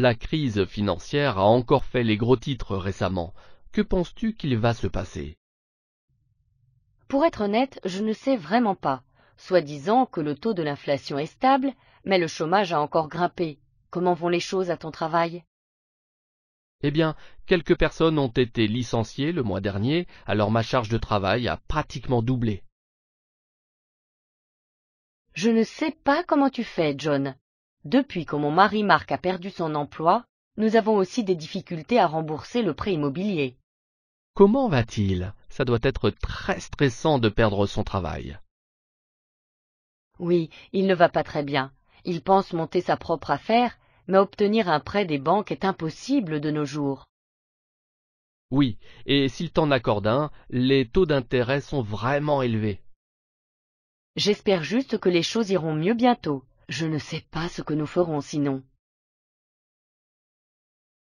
La crise financière a encore fait les gros titres récemment. Que penses-tu qu'il va se passer Pour être honnête, je ne sais vraiment pas. Soit disant que le taux de l'inflation est stable, mais le chômage a encore grimpé. Comment vont les choses à ton travail eh bien, quelques personnes ont été licenciées le mois dernier, alors ma charge de travail a pratiquement doublé. Je ne sais pas comment tu fais, John. Depuis que mon mari Marc a perdu son emploi, nous avons aussi des difficultés à rembourser le prêt immobilier. Comment va-t-il Ça doit être très stressant de perdre son travail. Oui, il ne va pas très bien. Il pense monter sa propre affaire, mais obtenir un prêt des banques est impossible de nos jours. Oui, et s'il t'en accorde un, les taux d'intérêt sont vraiment élevés. J'espère juste que les choses iront mieux bientôt. Je ne sais pas ce que nous ferons sinon.